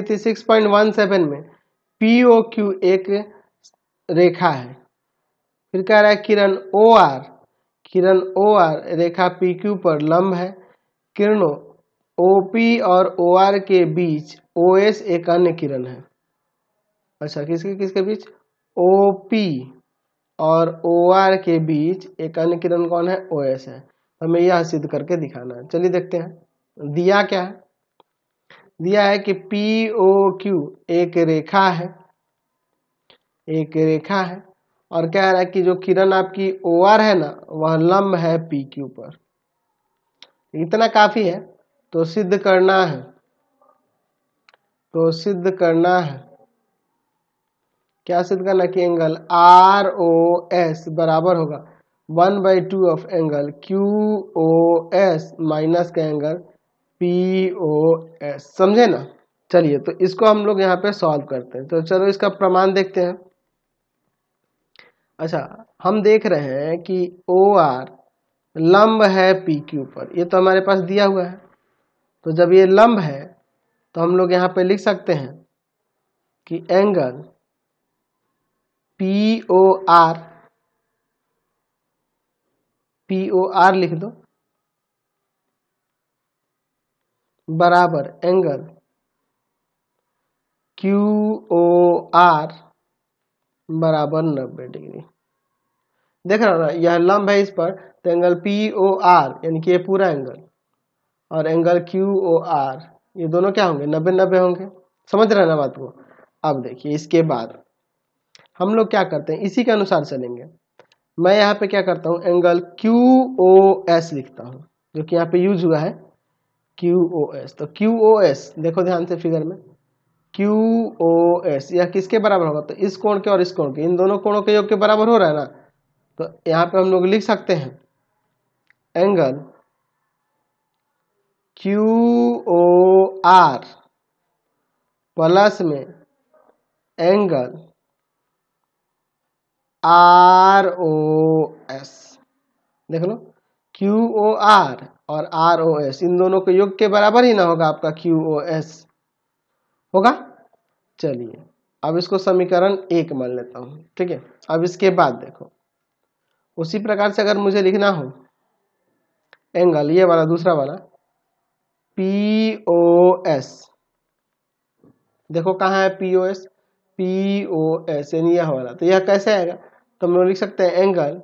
थी 6.17 में P O Q एक रेखा है फिर कह रहा है किरण ओ आर किरण ओ आर रेखा पी क्यू पर लंब है किरणों ओ पी और ओ आर के बीच ओ एस एक अन्य किरण है अच्छा किसके किसके बीच ओ पी और ओ आर के बीच एक अन्य किरण कौन है ओ एस है हमें यह सिद्ध करके दिखाना है चलिए देखते हैं दिया क्या है दिया है कि पी ओ क्यू एक रेखा है एक रेखा है और कह रहा है कि जो किरण आपकी ओ आर है ना वह लंब है पी क्यू पर इतना काफी है तो सिद्ध करना है तो सिद्ध करना है क्या सिद्ध करना कि एंगल आर ओ एस बराबर होगा one by two of angle Q O S minus का एंगल पी ओ समझे ना चलिए तो इसको हम लोग यहाँ पे सॉल्व करते हैं तो चलो इसका प्रमाण देखते हैं अच्छा हम देख रहे हैं कि ओ आर लंब है पी क्यू पर ये तो हमारे पास दिया हुआ है तो जब ये लंब है तो हम लोग यहाँ पे लिख सकते हैं कि angle P O R P O R लिख दो बराबर एंगल क्यू ओ आर बराबर नब्बे डिग्री देख रहा ना यह लंब है इस पर तो एंगल पी ओ आर यानी कि ये पूरा एंगल और एंगल क्यू ओ आर ये दोनों क्या होंगे नब्बे नब्बे होंगे समझ रहे ना बात को अब देखिए इसके बाद हम लोग क्या करते हैं इसी के अनुसार चलेंगे मैं यहाँ पे क्या करता हूँ एंगल क्यू ओ एस लिखता हूँ जो कि यहाँ पे यूज हुआ है क्यू ओ एस तो क्यू ओ एस देखो ध्यान से फिगर में क्यू ओ एस यह किसके बराबर होगा तो इस कोण के और इस कोण के इन दोनों कोणों के योग के बराबर हो रहा है ना तो यहाँ पे हम लोग लिख सकते हैं angle Q O R plus में एंगल आर ओ एस देख लो क्यू ओ आर और आर ओ एस इन दोनों के योग के बराबर ही ना होगा आपका क्यू ओ एस होगा चलिए अब इसको समीकरण एक मान लेता हूँ ठीक है अब इसके बाद देखो उसी प्रकार से अगर मुझे लिखना हो एंगल ये वाला दूसरा वाला पी ओ एस देखो कहाँ है P O S P O S यानी यह वाला तो यह कैसे आएगा तो हम लोग लिख सकते हैं एंगल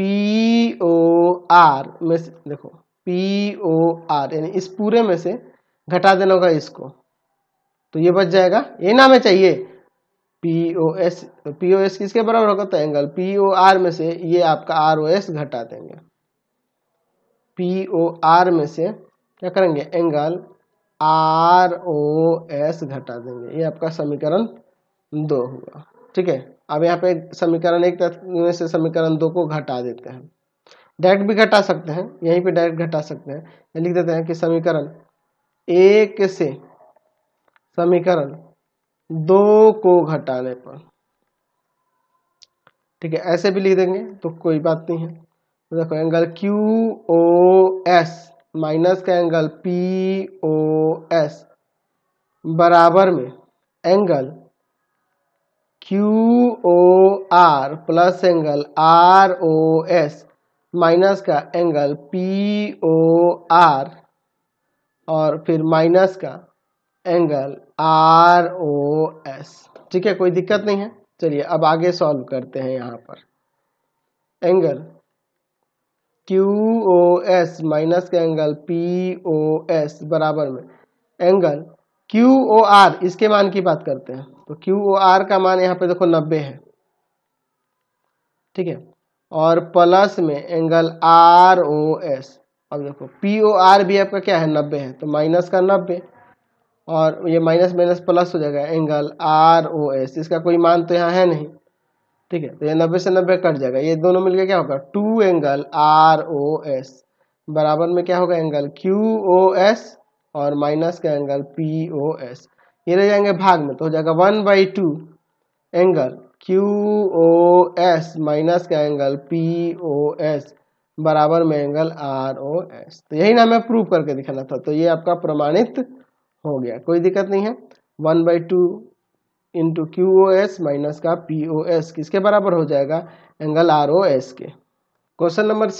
पी ओ आर में से देखो पी ओ आर यानी इस पूरे में से घटा देना होगा इसको तो ये बच जाएगा ये नाम है चाहिए P O S P O S किसके बराबर होगा तो एंगल पी ओ आर में से ये आपका आर ओ एस घटा देंगे पी ओ आर में से क्या करेंगे एंगल आर ओ एस घटा देंगे ये आपका समीकरण दो हुआ ठीक है अब यहाँ पे समीकरण एक तरह से समीकरण दो को घटा देते हैं डायरेक्ट भी घटा सकते हैं यहीं पे डायरेक्ट घटा सकते हैं लिख देते हैं कि समीकरण एक से समीकरण दो को घटाने पर ठीक है ऐसे भी लिख देंगे तो कोई बात नहीं है तो देखो angle Q O S minus का एंगल पी ओ एस बराबर में angle Q O R plus angle R O S minus का एंगल पी ओ आर और फिर माइनस का एंगल आर ओ एस ठीक है कोई दिक्कत नहीं है चलिए अब आगे सॉल्व करते हैं यहाँ पर angle Q O S minus का एंगल पी ओ एस बराबर में एंगल क्यू ओ आर इसके मान की बात करते हैं तो क्यू ओ आर का मान यहाँ पे देखो नब्बे है ठीक है और प्लस में एंगल आर ओ एस अब देखो पी ओ आर भी आपका क्या है नब्बे है तो माइनस का नब्बे और ये माइनस माइनस प्लस हो जाएगा एंगल आर ओ एस इसका कोई मान तो यहाँ है नहीं ठीक है तो ये नब्बे से नब्बे कट जाएगा ये दोनों मिलकर क्या होगा two angle R O S बराबर में क्या होगा एंगल क्यू ओ एस और माइनस का एंगल पी ओ एस ये रह जाएंगे भाग में तो हो जाएगा one by two angle Q O S minus का एंगल पी ओ एस बराबर में एंगल आर ओ एस तो यही ना मैं प्रूव करके दिखाना था तो ये आपका प्रमाणित हो गया कोई दिक्कत नहीं है one by two into Q O S minus का पी ओ एस किसके बराबर हो जाएगा एंगल आर ओ एस के क्वेश्चन नंबर